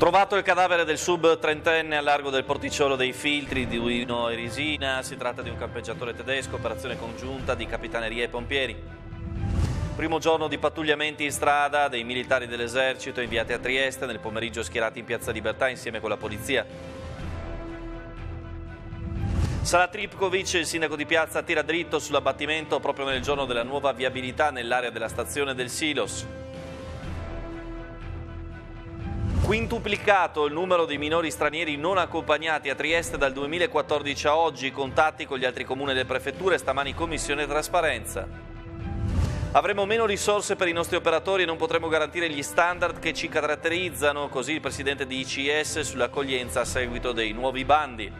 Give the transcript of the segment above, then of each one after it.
Trovato il cadavere del sub trentenne a largo del porticciolo dei filtri di Uino e Risina, si tratta di un campeggiatore tedesco, operazione congiunta di capitaneria e pompieri. Primo giorno di pattugliamenti in strada dei militari dell'esercito inviati a Trieste, nel pomeriggio schierati in Piazza Libertà insieme con la polizia. Sara Tripkovic, il sindaco di Piazza, tira dritto sull'abbattimento proprio nel giorno della nuova viabilità nell'area della stazione del Silos. Quintuplicato il numero dei minori stranieri non accompagnati a Trieste dal 2014 a oggi, contatti con gli altri comuni e le prefetture, stamani Commissione Trasparenza. Avremo meno risorse per i nostri operatori e non potremo garantire gli standard che ci caratterizzano, così il presidente di ICS sull'accoglienza a seguito dei nuovi bandi.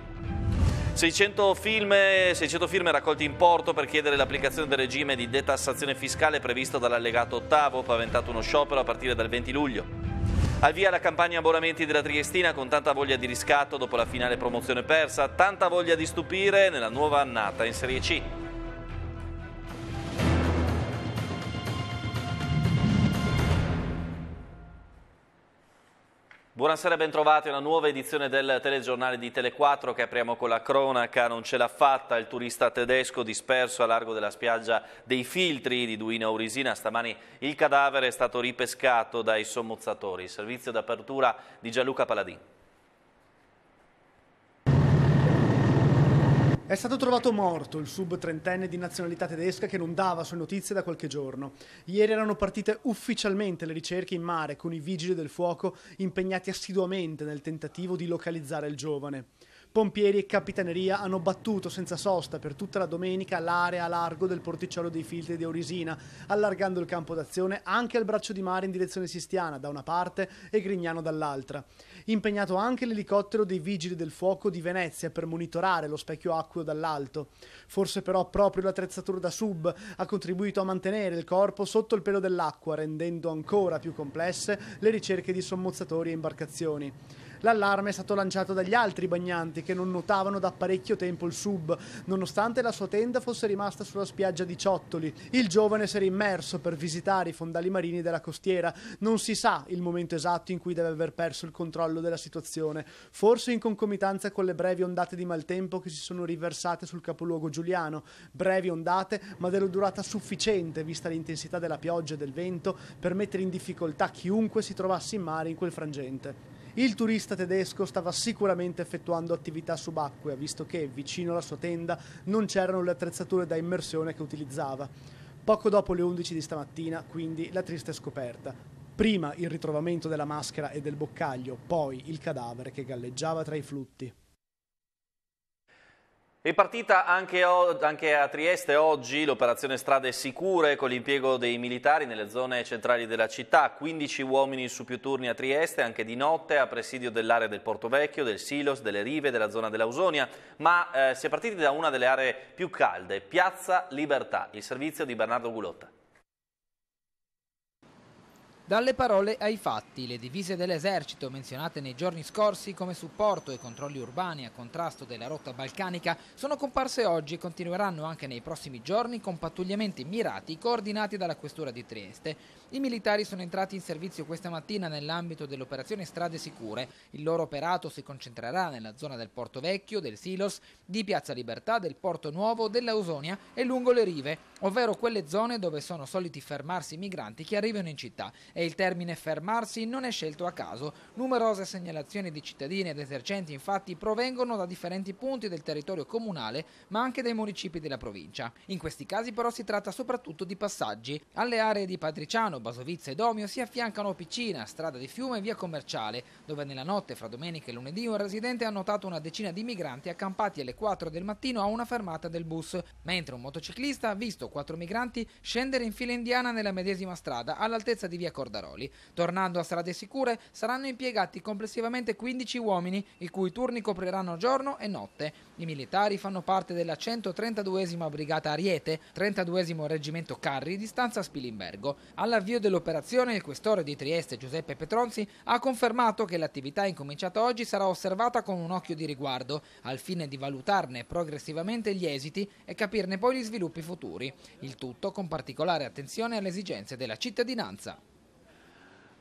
600 firme, 600 firme raccolte in porto per chiedere l'applicazione del regime di detassazione fiscale previsto dall'allegato ottavo, paventato uno sciopero a partire dal 20 luglio. Al via la campagna abbonamenti della Triestina con tanta voglia di riscatto dopo la finale promozione persa, tanta voglia di stupire nella nuova annata in Serie C. Buonasera e bentrovati una nuova edizione del telegiornale di Tele4 che apriamo con la cronaca. Non ce l'ha fatta il turista tedesco disperso a largo della spiaggia dei Filtri di Duino Aurisina. Stamani il cadavere è stato ripescato dai sommozzatori. Servizio d'apertura di Gianluca Paladino. È stato trovato morto il sub trentenne di nazionalità tedesca che non dava sue notizie da qualche giorno. Ieri erano partite ufficialmente le ricerche in mare con i vigili del fuoco impegnati assiduamente nel tentativo di localizzare il giovane. Pompieri e Capitaneria hanno battuto senza sosta per tutta la domenica l'area a largo del porticciolo dei filtri di Orisina, allargando il campo d'azione anche al braccio di mare in direzione Sistiana da una parte e Grignano dall'altra. Impegnato anche l'elicottero dei Vigili del Fuoco di Venezia per monitorare lo specchio acqueo dall'alto. Forse però proprio l'attrezzatura da sub ha contribuito a mantenere il corpo sotto il pelo dell'acqua, rendendo ancora più complesse le ricerche di sommozzatori e imbarcazioni. L'allarme è stato lanciato dagli altri bagnanti che non notavano da parecchio tempo il sub, nonostante la sua tenda fosse rimasta sulla spiaggia di Ciottoli. Il giovane si era immerso per visitare i fondali marini della costiera. Non si sa il momento esatto in cui deve aver perso il controllo della situazione, forse in concomitanza con le brevi ondate di maltempo che si sono riversate sul capoluogo giuliano, brevi ondate ma della durata sufficiente vista l'intensità della pioggia e del vento per mettere in difficoltà chiunque si trovasse in mare in quel frangente. Il turista tedesco stava sicuramente effettuando attività subacquea, visto che vicino alla sua tenda non c'erano le attrezzature da immersione che utilizzava. Poco dopo le 11 di stamattina, quindi, la triste scoperta. Prima il ritrovamento della maschera e del boccaglio, poi il cadavere che galleggiava tra i flutti. Ripartita anche, anche, a Trieste oggi l'operazione Strade Sicure con l'impiego dei militari nelle zone centrali della città, 15 uomini su più turni a Trieste, anche di notte, a presidio dell'area del Porto Vecchio, del Silos, delle Rive, della zona dell'Ausonia, ma eh, si è partiti da una delle aree più calde, Piazza Libertà, il servizio di Bernardo Gulotta. Dalle parole ai fatti, le divise dell'esercito menzionate nei giorni scorsi come supporto ai controlli urbani a contrasto della rotta balcanica sono comparse oggi e continueranno anche nei prossimi giorni con pattugliamenti mirati coordinati dalla Questura di Trieste. I militari sono entrati in servizio questa mattina nell'ambito dell'operazione Strade Sicure. Il loro operato si concentrerà nella zona del Porto Vecchio, del Silos, di Piazza Libertà, del Porto Nuovo, dell'Ausonia e lungo le rive, ovvero quelle zone dove sono soliti fermarsi i migranti che arrivano in città e il termine fermarsi non è scelto a caso. Numerose segnalazioni di cittadini ed esercenti infatti provengono da differenti punti del territorio comunale ma anche dai municipi della provincia. In questi casi però si tratta soprattutto di passaggi. Alle aree di Patriciano, Basovizza e Domio si affiancano Piccina, strada di fiume e via commerciale, dove nella notte fra domenica e lunedì un residente ha notato una decina di migranti accampati alle 4 del mattino a una fermata del bus, mentre un motociclista ha visto quattro migranti scendere in fila indiana nella medesima strada all'altezza di via Cordata Cordaroli. Tornando a strade sicure, saranno impiegati complessivamente 15 uomini, i cui turni copriranno giorno e notte. I militari fanno parte della 132 Brigata Ariete, 32 Reggimento Carri di Stanza Spilimbergo. All'avvio dell'operazione, il questore di Trieste Giuseppe Petronzi ha confermato che l'attività incominciata oggi sarà osservata con un occhio di riguardo, al fine di valutarne progressivamente gli esiti e capirne poi gli sviluppi futuri. Il tutto con particolare attenzione alle esigenze della cittadinanza.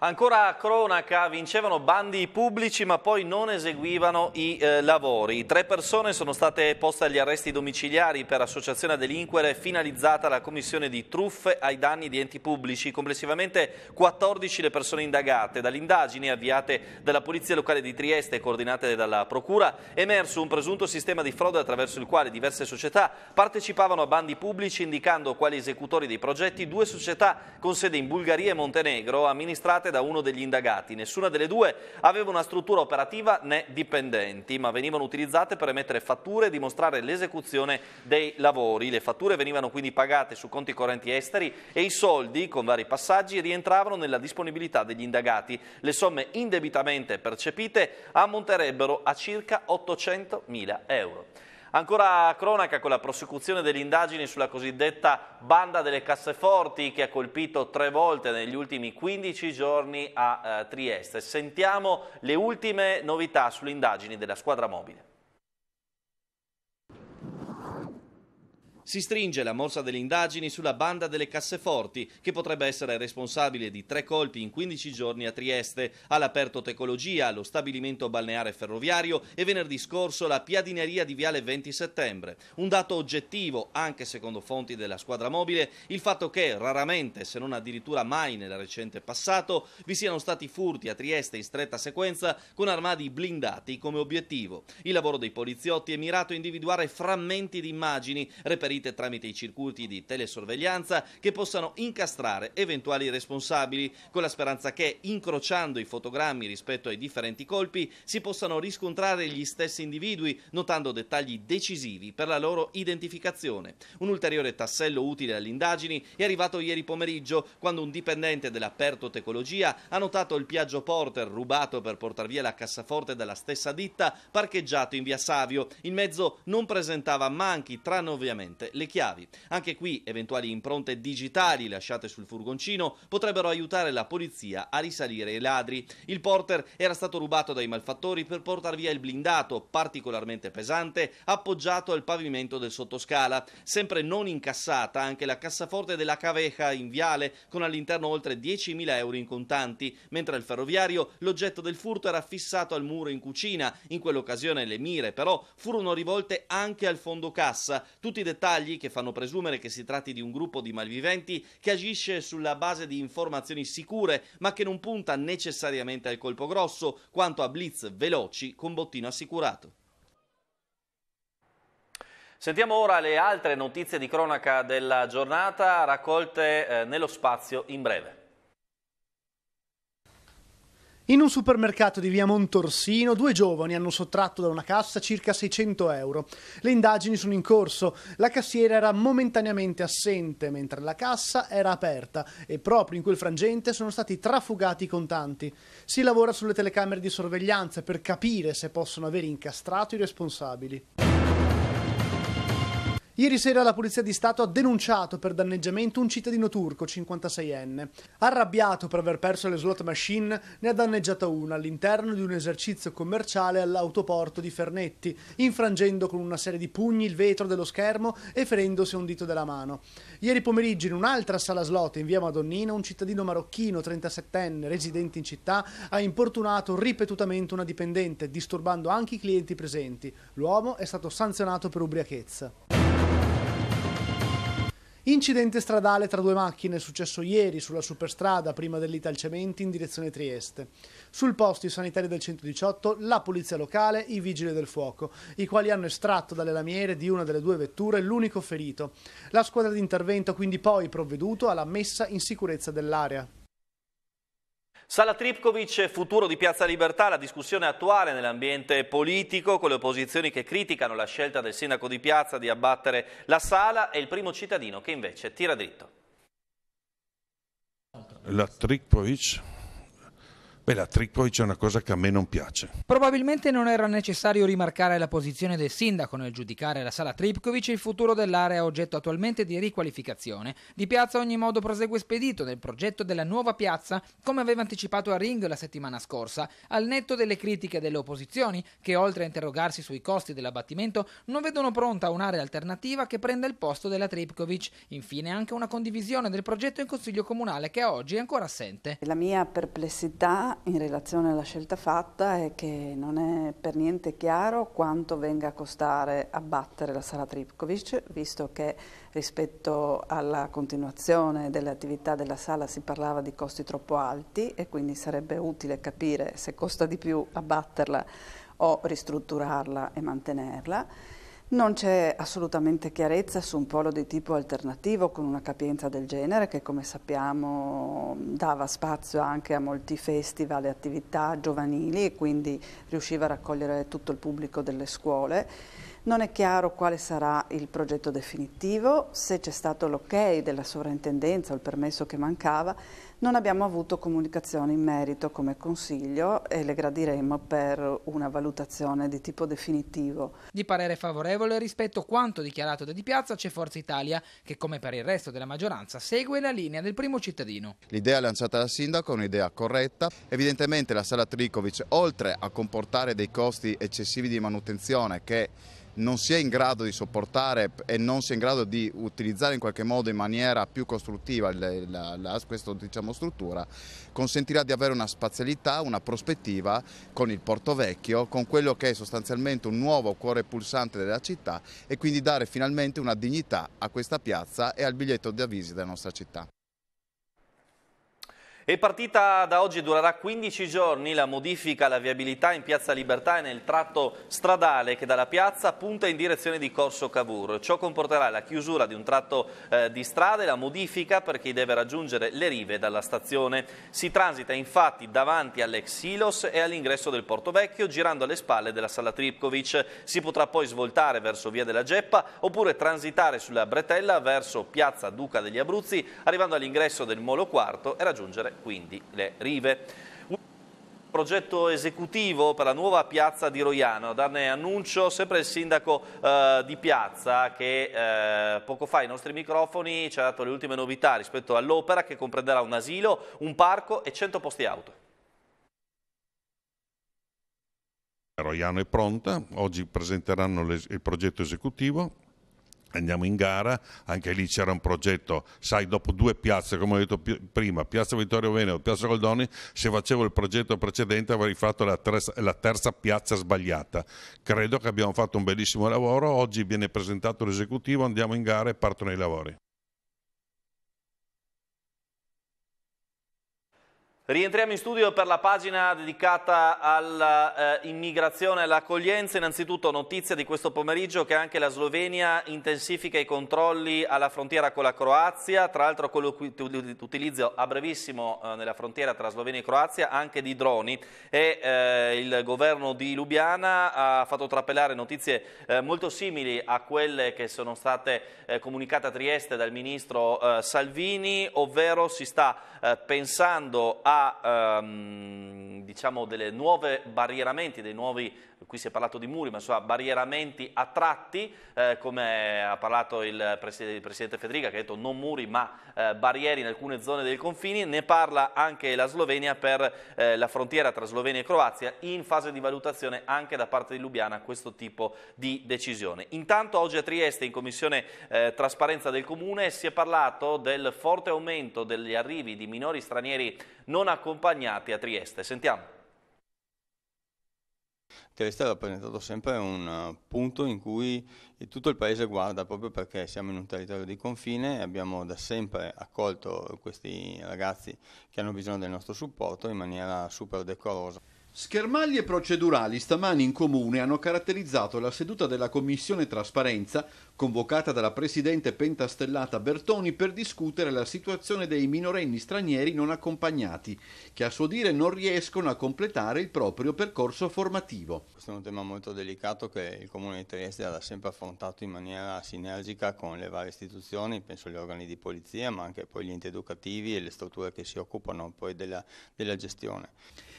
Ancora a cronaca, vincevano bandi pubblici ma poi non eseguivano i eh, lavori. Tre persone sono state poste agli arresti domiciliari per associazione a delinquere finalizzata la commissione di truffe ai danni di enti pubblici. Complessivamente 14 le persone indagate. Dall'indagine avviate dalla Polizia Locale di Trieste e coordinate dalla Procura è emerso un presunto sistema di frode attraverso il quale diverse società partecipavano a bandi pubblici indicando quali esecutori dei progetti due società con sede in Bulgaria e Montenegro amministrate effettuate da uno degli indagati. Nessuna delle due aveva una struttura operativa né dipendenti, ma venivano utilizzate per emettere fatture e dimostrare l'esecuzione dei lavori. Le fatture venivano quindi pagate su conti correnti esteri e i soldi, con vari passaggi, rientravano nella disponibilità degli indagati. Le somme indebitamente percepite ammonterebbero a circa 800 mila euro. Ancora cronaca con la prosecuzione delle indagini sulla cosiddetta banda delle casseforti che ha colpito tre volte negli ultimi 15 giorni a eh, Trieste. Sentiamo le ultime novità sulle indagini della squadra mobile. Si stringe la morsa delle indagini sulla banda delle casseforti, che potrebbe essere responsabile di tre colpi in 15 giorni a Trieste, all'aperto Tecologia, allo stabilimento balneare ferroviario e venerdì scorso la piadineria di Viale 20 Settembre. Un dato oggettivo, anche secondo fonti della squadra mobile, il fatto che raramente, se non addirittura mai nel recente passato, vi siano stati furti a Trieste in stretta sequenza con armadi blindati come obiettivo. Il lavoro dei poliziotti è mirato a individuare frammenti di immagini reperite eseguite tramite i circuiti di telesorveglianza che possano incastrare eventuali responsabili, con la speranza che, incrociando i fotogrammi rispetto ai differenti colpi, si possano riscontrare gli stessi individui, notando dettagli decisivi per la loro identificazione. Un ulteriore tassello utile alle indagini è arrivato ieri pomeriggio, quando un dipendente della Pertotecologia ha notato il Piaggio Porter rubato per portar via la cassaforte dalla stessa ditta, parcheggiato in via Savio. Il mezzo non presentava manchi, tranne ovviamente le chiavi. Anche qui eventuali impronte digitali lasciate sul furgoncino potrebbero aiutare la polizia a risalire i ladri. Il porter era stato rubato dai malfattori per portare via il blindato particolarmente pesante appoggiato al pavimento del sottoscala. Sempre non incassata anche la cassaforte della Caveja in viale con all'interno oltre 10.000 euro in contanti, mentre al ferroviario l'oggetto del furto era fissato al muro in cucina. In quell'occasione le mire però furono rivolte anche al fondo cassa. Tutti i dettagli dettagli che fanno presumere che si tratti di un gruppo di malviventi che agisce sulla base di informazioni sicure, ma che non punta necessariamente al colpo grosso, quanto a blitz veloci con bottino assicurato. Sentiamo ora le altre notizie di cronaca della giornata raccolte eh, nello spazio in breve. In un supermercato di via Montorsino, due giovani hanno sottratto da una cassa circa 600 euro. Le indagini sono in corso. La cassiera era momentaneamente assente, mentre la cassa era aperta e proprio in quel frangente sono stati trafugati i contanti. Si lavora sulle telecamere di sorveglianza per capire se possono aver incastrato i responsabili. Ieri sera la Polizia di Stato ha denunciato per danneggiamento un cittadino turco, 56enne. Arrabbiato per aver perso le slot machine, ne ha danneggiata una all'interno di un esercizio commerciale all'autoporto di Fernetti, infrangendo con una serie di pugni il vetro dello schermo e ferendosi un dito della mano. Ieri pomeriggio in un'altra sala slot in via Madonnina, un cittadino marocchino, 37enne, residente in città, ha importunato ripetutamente una dipendente, disturbando anche i clienti presenti. L'uomo è stato sanzionato per ubriachezza. Incidente stradale tra due macchine successo ieri sulla superstrada prima dell'Italcementi in direzione Trieste. Sul posto i sanitari del 118, la polizia locale, i vigili del fuoco, i quali hanno estratto dalle lamiere di una delle due vetture l'unico ferito. La squadra di intervento ha quindi poi provveduto alla messa in sicurezza dell'area. Sala Tripkovic, futuro di Piazza Libertà, la discussione attuale nell'ambiente politico con le opposizioni che criticano la scelta del sindaco di Piazza di abbattere la sala e il primo cittadino che invece tira dritto. La Tripkovic Beh, la Tricpoi c'è una cosa che a me non piace. Probabilmente non era necessario rimarcare la posizione del sindaco nel giudicare la sala Tripkovic il futuro dell'area oggetto attualmente di riqualificazione. Di piazza ogni modo prosegue spedito nel progetto della nuova piazza, come aveva anticipato a Ring la settimana scorsa, al netto delle critiche delle opposizioni che oltre a interrogarsi sui costi dell'abbattimento non vedono pronta un'area alternativa che prenda il posto della Tripkovic. Infine anche una condivisione del progetto in Consiglio Comunale che oggi è ancora assente. La mia perplessità in relazione alla scelta fatta è che non è per niente chiaro quanto venga a costare abbattere la sala Tripkovic, visto che rispetto alla continuazione delle attività della sala si parlava di costi troppo alti e quindi sarebbe utile capire se costa di più abbatterla o ristrutturarla e mantenerla non c'è assolutamente chiarezza su un polo di tipo alternativo con una capienza del genere che come sappiamo dava spazio anche a molti festival e attività giovanili e quindi riusciva a raccogliere tutto il pubblico delle scuole. Non è chiaro quale sarà il progetto definitivo, se c'è stato l'ok della sovrintendenza o il permesso che mancava, non abbiamo avuto comunicazione in merito come Consiglio e le gradiremo per una valutazione di tipo definitivo. Di parere favorevole rispetto a quanto dichiarato da Di Piazza c'è Forza Italia, che come per il resto della maggioranza segue la linea del primo cittadino. L'idea lanciata dal Sindaco è un'idea corretta. Evidentemente la sala Trikovic oltre a comportare dei costi eccessivi di manutenzione che non si è in grado di sopportare e non si è in grado di utilizzare in qualche modo in maniera più costruttiva la, la, la, questo diciamo, termostruttura consentirà di avere una spazialità, una prospettiva con il Porto Vecchio, con quello che è sostanzialmente un nuovo cuore pulsante della città e quindi dare finalmente una dignità a questa piazza e al biglietto di visita della nostra città. È partita da oggi e durerà 15 giorni la modifica alla viabilità in Piazza Libertà e nel tratto stradale che dalla piazza punta in direzione di Corso Cavour. Ciò comporterà la chiusura di un tratto eh, di strada e la modifica per chi deve raggiungere le rive dalla stazione. Si transita infatti davanti all'ex Silos e all'ingresso del Porto Vecchio girando alle spalle della Sala Tripkovic. Si potrà poi svoltare verso Via della Geppa oppure transitare sulla Bretella verso Piazza Duca degli Abruzzi arrivando all'ingresso del Molo Quarto e raggiungere quindi le rive. Un progetto esecutivo per la nuova piazza di Roiano, a darne annuncio sempre il sindaco eh, di piazza che eh, poco fa ai nostri microfoni ci ha dato le ultime novità rispetto all'opera che comprenderà un asilo, un parco e 100 posti auto. Roiano è pronta, oggi presenteranno il progetto esecutivo, andiamo in gara, anche lì c'era un progetto, sai dopo due piazze come ho detto prima, Piazza Vittorio Veneto, Piazza Goldoni, se facevo il progetto precedente avrei fatto la terza, la terza piazza sbagliata, credo che abbiamo fatto un bellissimo lavoro, oggi viene presentato l'esecutivo, andiamo in gara e partono i lavori. Rientriamo in studio per la pagina dedicata all'immigrazione eh, e all'accoglienza. Innanzitutto notizia di questo pomeriggio che anche la Slovenia intensifica i controlli alla frontiera con la Croazia, tra l'altro con l'utilizzo a brevissimo eh, nella frontiera tra Slovenia e Croazia anche di droni e eh, il governo di Lubiana ha fatto trapelare notizie eh, molto simili a quelle che sono state eh, comunicate a Trieste dal ministro eh, Salvini, ovvero si sta pensando a ehm, diciamo delle nuove barrieramenti, dei nuovi, qui si è parlato di muri, ma insomma barrieramenti a tratti, eh, come ha parlato il, preside, il, Presidente Federica che ha detto non muri ma eh, barriere in alcune zone dei confini, ne parla anche la Slovenia per eh, la frontiera tra Slovenia e Croazia, in fase di valutazione anche da parte di Lubiana questo tipo di decisione. Intanto oggi a Trieste in Commissione eh, Trasparenza del Comune si è parlato del forte aumento degli arrivi di minori stranieri non accompagnati a Trieste. Sentiamo. Trieste ha rappresentato sempre un eh, punto in cui tutto il paese guarda proprio perché siamo in un territorio di confine e abbiamo da sempre accolto questi ragazzi che hanno bisogno del nostro supporto in maniera super decorosa. Schermaglie procedurali stamani in comune hanno caratterizzato la seduta della Commissione Trasparenza, convocata dalla Presidente pentastellata Bertoni per discutere la situazione dei minorenni stranieri non accompagnati, che a suo dire non riescono a completare il proprio percorso formativo. Questo è un tema molto delicato che il Comune di Trieste ha sempre affrontato in maniera sinergica con le varie istituzioni, penso agli organi di polizia, ma anche poi gli enti educativi e le strutture che si occupano poi della, della gestione.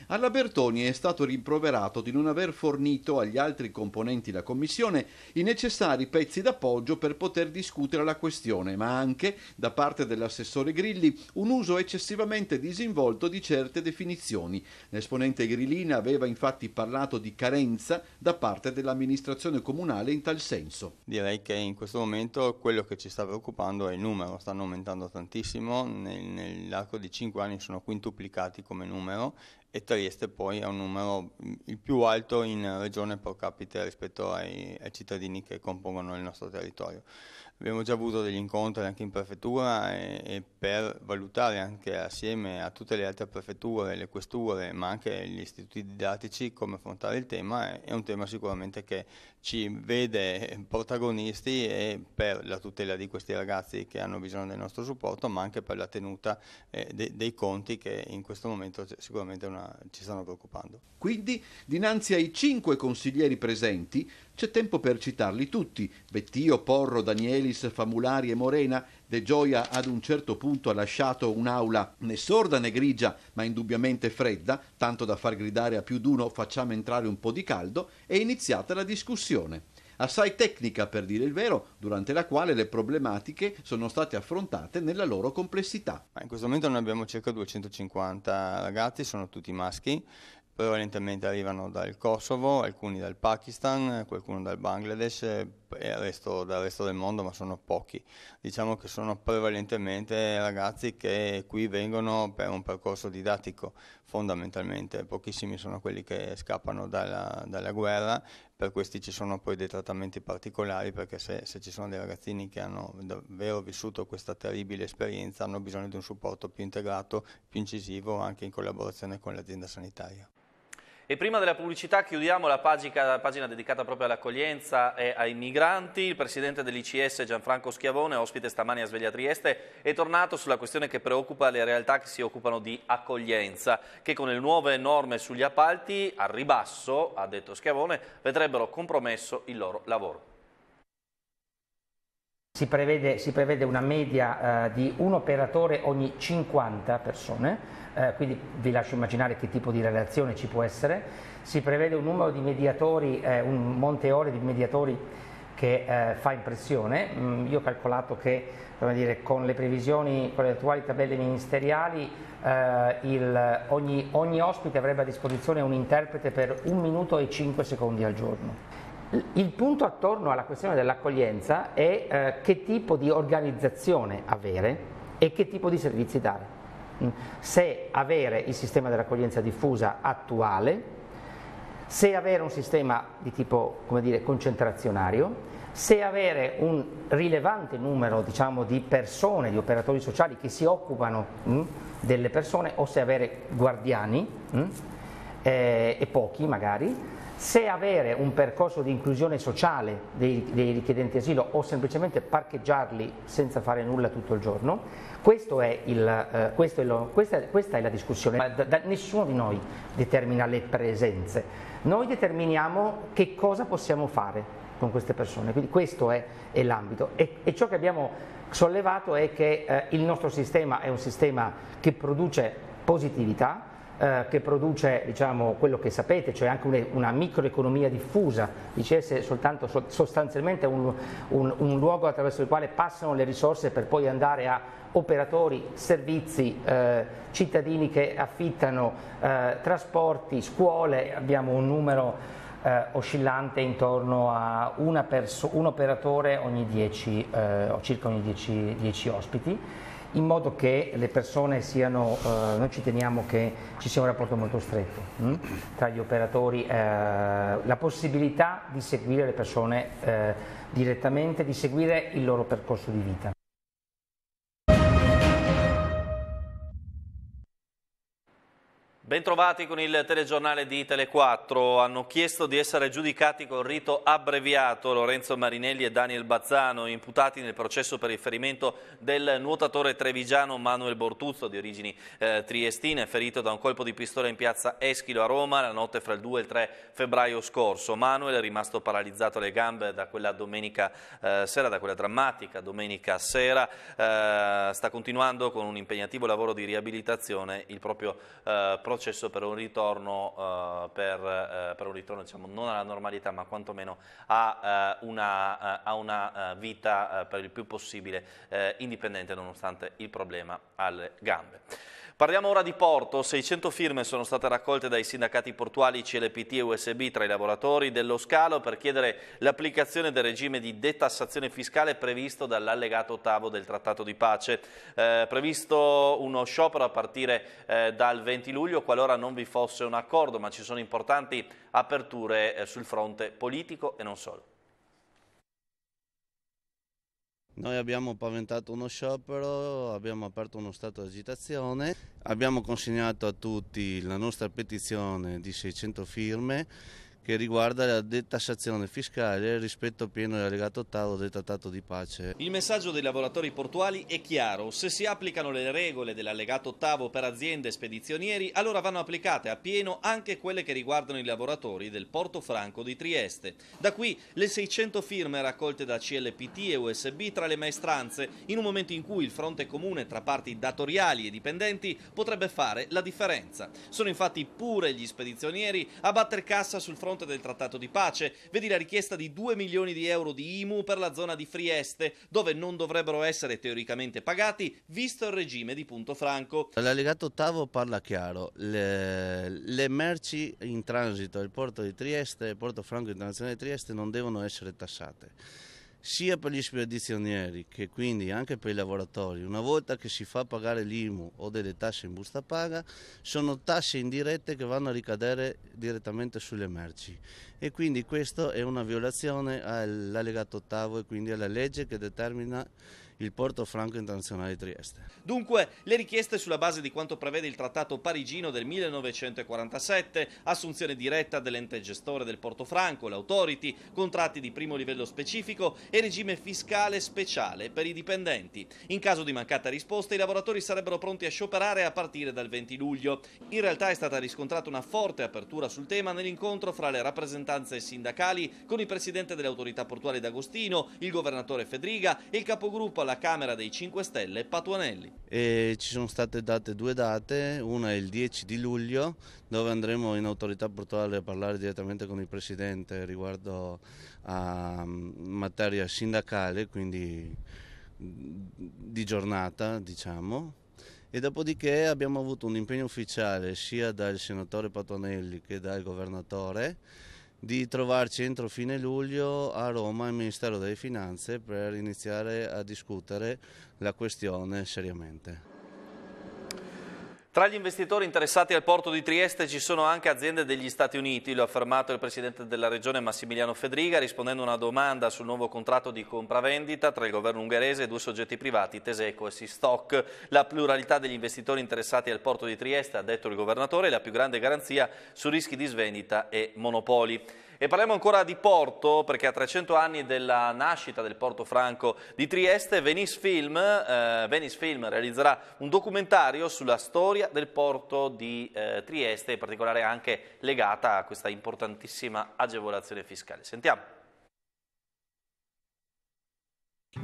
Alla Bertoni Meloni è stato rimproverato di non aver fornito agli altri componenti la Commissione i necessari pezzi d'appoggio per poter discutere la questione, ma anche, da parte dell'assessore Grilli, un uso eccessivamente disinvolto di certe definizioni. L'esponente grillina aveva infatti parlato di carenza da parte dell'amministrazione comunale in tal senso. Direi che in questo momento quello che ci sta preoccupando è il numero, stanno aumentando tantissimo, nell'arco di cinque anni sono quintuplicati come numero e Trieste poi ha un numero mm, il più alto in regione pro capite rispetto ai, ai cittadini che compongono il nostro territorio. Abbiamo già avuto degli incontri anche in prefettura e, e per valutare anche assieme a tutte le altre prefetture, le questure, ma anche gli istituti didattici come affrontare il tema. È un tema sicuramente che ci vede protagonisti e per la tutela di questi ragazzi che hanno bisogno del nostro supporto, ma anche per la tenuta eh, de, dei conti che in questo momento sicuramente una, ci stanno preoccupando. Quindi, dinanzi ai cinque consiglieri presenti, c'è tempo per citarli tutti, Bettio, Porro, Danielis, Famulari e Morena, De Gioia ad un certo punto ha lasciato un'aula né sorda né grigia, ma indubbiamente fredda, tanto da far gridare a più d'uno facciamo entrare un po' di caldo, è iniziata la discussione assai tecnica per dire il vero, durante la quale le problematiche sono state affrontate nella loro complessità. In questo momento noi abbiamo circa 250 ragazzi, sono tutti maschi, prevalentemente arrivano dal Kosovo, alcuni dal Pakistan, qualcuno dal Bangladesh e resto, dal resto del mondo, ma sono pochi. Diciamo che sono prevalentemente ragazzi che qui vengono per un percorso didattico fondamentalmente, pochissimi sono quelli che scappano dalla, dalla guerra, per questi ci sono poi dei trattamenti particolari perché se, se ci sono dei ragazzini che hanno davvero vissuto questa terribile esperienza hanno bisogno di un supporto più integrato, più incisivo anche in collaborazione con l'azienda sanitaria. E prima della pubblicità chiudiamo la pagina, la pagina dedicata proprio all'accoglienza e ai migranti. Il presidente dell'ICS Gianfranco Schiavone, ospite stamani a Sveglia Trieste, è tornato sulla questione che preoccupa le realtà che si occupano di accoglienza, che con le nuove norme sugli appalti, a ribasso, ha detto Schiavone, vedrebbero compromesso il loro lavoro si prevede, si prevede, una media eh, di un operatore ogni 50 persone, eh, quindi vi lascio immaginare che tipo di relazione ci può essere, si prevede un numero di mediatori, eh, un monte ore di mediatori che eh, fa impressione, mm, io ho calcolato che dire, con le previsioni, con le attuali tabelle ministeriali eh, il, ogni, ogni ospite avrebbe a disposizione un interprete per un minuto e 5 secondi al giorno il punto attorno alla questione dell'accoglienza è eh, che tipo di organizzazione avere e che tipo di servizi dare. Mm. Se avere il sistema dell'accoglienza diffusa attuale, se avere un sistema di tipo dire, concentrazionario, se avere un rilevante numero diciamo, di persone, di operatori sociali che si occupano mh, mm, delle persone o se avere guardiani mh, mm, eh, e pochi magari, se avere un percorso di inclusione sociale dei, dei, richiedenti asilo o semplicemente parcheggiarli senza fare nulla tutto il giorno, è il, eh, è lo, questa, questa, è la discussione. Ma da, da, nessuno di noi determina le presenze, noi determiniamo che cosa possiamo fare con queste persone, quindi questo è, è l'ambito e, e, ciò che abbiamo sollevato è che eh, il nostro sistema è un sistema che produce positività, eh, che produce diciamo, quello che sapete, cioè anche une, una microeconomia diffusa. dicesse soltanto, sostanzialmente un, un, un, luogo attraverso il quale passano le risorse per poi andare a operatori, servizi, eh, cittadini che affittano, eh, trasporti, scuole, abbiamo un numero eh, oscillante intorno a un operatore ogni 10, eh, circa ogni 10 ospiti in modo che le persone siano, eh, noi ci teniamo che ci sia un rapporto molto stretto mh? Mm? tra gli operatori, eh, la possibilità di seguire le persone eh, direttamente, di seguire il loro percorso di vita. Bentrovati con il telegiornale di Tele4. Hanno chiesto di essere giudicati col rito abbreviato Lorenzo Marinelli e Daniel Bazzano, imputati nel processo per riferimento del nuotatore trevigiano Manuel Bortuzzo, di origini eh, triestine, ferito da un colpo di pistola in piazza Eschilo a Roma la notte fra il 2 e il 3 febbraio scorso. Manuel è rimasto paralizzato alle gambe da quella domenica eh, sera, da quella drammatica domenica sera. Eh, sta continuando con un impegnativo lavoro di riabilitazione il proprio eh, processo processo per un ritorno, eh, per, eh, per un ritorno diciamo, non alla normalità ma quantomeno a eh, una, eh, a una eh, vita eh, per il più possibile indipendente nonostante il problema alle gambe. Parliamo ora di Porto. 600 firme sono state raccolte dai sindacati portuali CLPT e USB tra i lavoratori dello scalo per chiedere l'applicazione del regime di detassazione fiscale previsto dall'allegato ottavo del Trattato di Pace. Eh, previsto uno sciopero a partire eh, dal 20 luglio qualora non vi fosse un accordo, ma ci sono importanti aperture eh, sul fronte politico e non solo. Noi abbiamo paventato uno sciopero, abbiamo aperto uno stato di agitazione, abbiamo consegnato a tutti la nostra petizione di 600 firme che riguarda la detassazione fiscale rispetto pieno dell'allegato ottavo del Trattato di pace. Il messaggio dei lavoratori portuali è chiaro, se si applicano le regole dell'allegato ottavo per aziende e spedizionieri, allora vanno applicate a pieno anche quelle che riguardano i lavoratori del Porto Franco di Trieste. Da qui le 600 firme raccolte da CLPT e USB tra le maestranze, in un momento in cui il fronte comune tra parti datoriali e dipendenti potrebbe fare la differenza. Sono infatti pure gli spedizionieri a batter cassa sul fronte fronte del trattato di pace. Vedi la richiesta di 2 milioni di euro di IMU per la zona di Trieste, dove non dovrebbero essere teoricamente pagati, visto il regime di Punto Franco. L'allegato ottavo parla chiaro, le, le merci in transito al porto di Trieste e Porto Franco Internazionale di Trieste non devono essere tassate sia per gli spedizionieri che quindi anche per i lavoratori, una volta che si fa pagare l'IMU o delle tasse in busta paga, sono tasse indirette che vanno a ricadere direttamente sulle merci e quindi questa è una violazione all'allegato ottavo e quindi alla legge che determina il Porto Franco Internazionale di Trieste. Dunque, le richieste sulla base di quanto prevede il Trattato parigino del 1947, assunzione diretta dell'ente gestore del Porto Franco, l'autority, contratti di primo livello specifico e regime fiscale speciale per i dipendenti. In caso di mancata risposta, i lavoratori sarebbero pronti a scioperare a partire dal 20 luglio. In realtà è stata riscontrata una forte apertura sul tema nell'incontro fra le rappresentanze sindacali con il presidente delle autorità portuali d'Agostino, il governatore Fedriga e il capogruppo alla alla Camera dei 5 Stelle Patuanelli. E ci sono state date due date, una è il 10 di luglio dove andremo in autorità portuale a parlare direttamente con il Presidente riguardo a mm, materia sindacale, quindi mm, di giornata diciamo e dopodiché abbiamo avuto un impegno ufficiale sia dal senatore Patuanelli che dal governatore di trovarci entro fine luglio a Roma al Ministero delle Finanze per iniziare a discutere la questione seriamente. Tra gli investitori interessati al porto di Trieste ci sono anche aziende degli Stati Uniti, lo ha affermato il Presidente della Regione Massimiliano Fedriga rispondendo a una domanda sul nuovo contratto di compravendita tra il governo ungherese e due soggetti privati, Teseco e Sistoc. La pluralità degli investitori interessati al porto di Trieste, ha detto il Governatore, è la più grande garanzia su rischi di svendita e monopoli. E parliamo ancora di Porto, perché a 300 anni della nascita del Porto Franco di Trieste, Venice Film, eh, Venice Film realizzerà un documentario sulla storia del porto di eh, Trieste, in particolare anche legata a questa importantissima agevolazione fiscale. Sentiamo.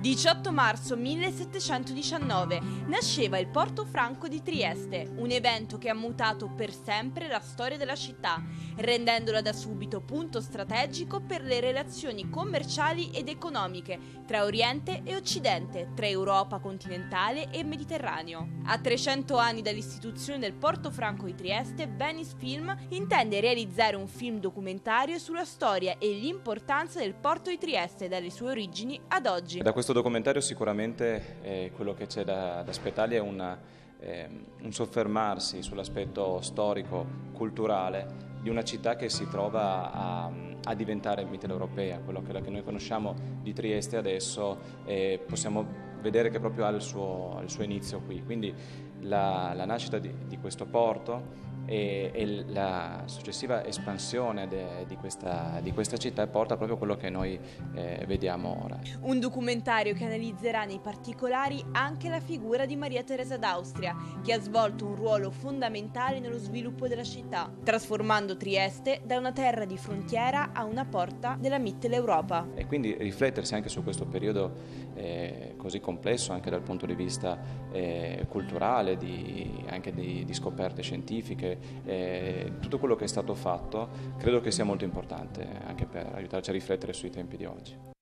18 marzo 1719 nasceva il Porto Franco di Trieste, un evento che ha mutato per sempre la storia della città, rendendola da subito punto strategico per le relazioni commerciali ed economiche tra Oriente e Occidente, tra Europa continentale e Mediterraneo. A 300 anni dall'istituzione del Porto Franco di Trieste, Venice Film intende realizzare un film documentario sulla storia e l'importanza del porto di Trieste dalle sue origini ad oggi. Da questo documentario sicuramente eh, quello che c'è da, da aspettargli è una, eh, un soffermarsi sull'aspetto storico, culturale di una città che si trova a, a diventare mitteleuropea, quello che, che, noi conosciamo di Trieste adesso eh, possiamo vedere che proprio ha il suo, il suo inizio qui. Quindi la, la nascita di, di questo porto e, e la successiva espansione de, di, questa, di, questa, città porta proprio a quello che noi eh, vediamo ora. Un documentario che analizzerà nei particolari anche la figura di Maria Teresa d'Austria, che ha svolto un ruolo fondamentale nello sviluppo della città, trasformando Trieste da una terra di frontiera a una porta della Mitteleuropa. E quindi riflettersi anche su questo periodo eh, così complesso anche dal punto di vista eh, culturale, di, anche di, di scoperte scientifiche, eh, tutto quello che è stato fatto credo che sia molto importante anche per aiutarci a riflettere sui tempi di oggi.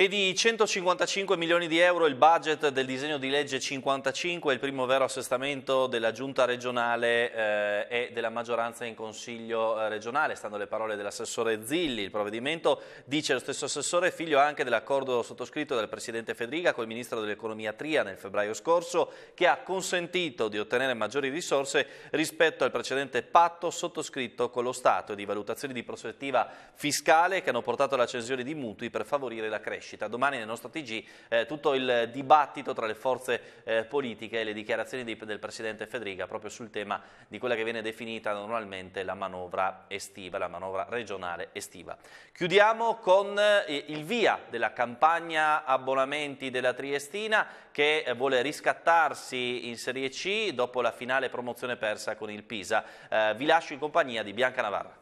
E di 155 milioni di euro il budget del disegno di legge 55, il primo vero assestamento della giunta regionale eh, e della maggioranza in consiglio eh, regionale, stando alle parole dell'assessore Zilli. Il provvedimento, dice lo stesso assessore, figlio anche dell'accordo sottoscritto dal presidente Federica col ministro dell'economia Tria nel febbraio scorso, che ha consentito di ottenere maggiori risorse rispetto al precedente patto sottoscritto con lo Stato e di valutazioni di prospettiva fiscale che hanno portato alla censione di mutui per favorire la crescita crescita. Domani nel nostro TG eh, tutto il dibattito tra le forze eh, politiche e le dichiarazioni di, del Presidente Federica proprio sul tema di quella che viene definita normalmente la manovra estiva, la manovra regionale estiva. Chiudiamo con eh, il via della campagna abbonamenti della Triestina che eh, vuole riscattarsi in Serie C dopo la finale promozione persa con il Pisa. Eh, vi lascio in compagnia di Bianca Navarra.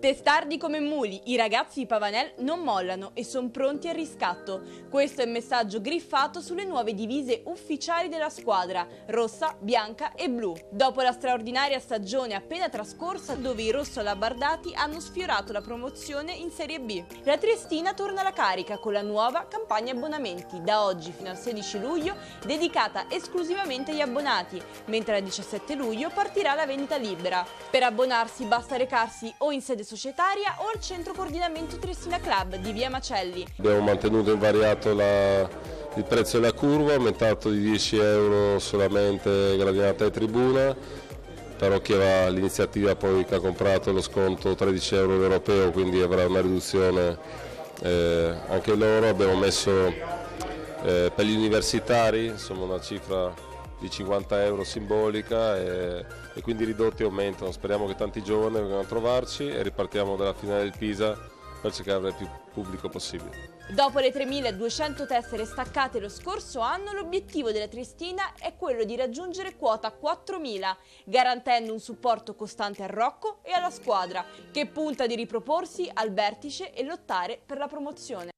Testardi come muli, i ragazzi di Pavanel non mollano e sono pronti al riscatto. Questo è il messaggio griffato sulle nuove divise ufficiali della squadra, rossa, bianca e blu. Dopo la straordinaria stagione appena trascorsa dove i rosso alabardati hanno sfiorato la promozione in Serie B. La Triestina torna alla carica con la nuova campagna abbonamenti da oggi fino al 16 luglio dedicata esclusivamente agli abbonati, mentre il 17 luglio partirà la vendita libera. Per abbonarsi basta recarsi o in sede societaria o al centro coordinamento Triestina Club di via Macelli. Abbiamo mantenuto invariato la, il prezzo della curva, aumentato di 10 euro solamente gradinata e tribuna, però chi aveva l'iniziativa poi che ha comprato lo sconto 13 euro europeo quindi avrà una riduzione eh, anche loro, abbiamo messo eh, per gli universitari insomma una cifra di 50 euro simbolica e, e quindi i ridotti aumentano. Speriamo che tanti giovani vengano a trovarci e ripartiamo dalla finale del Pisa per cercare il più pubblico possibile. Dopo le 3.200 tessere staccate lo scorso anno, l'obiettivo della Tristina è quello di raggiungere quota 4.000, garantendo un supporto costante a Rocco e alla squadra, che punta di riproporsi al vertice e lottare per la promozione.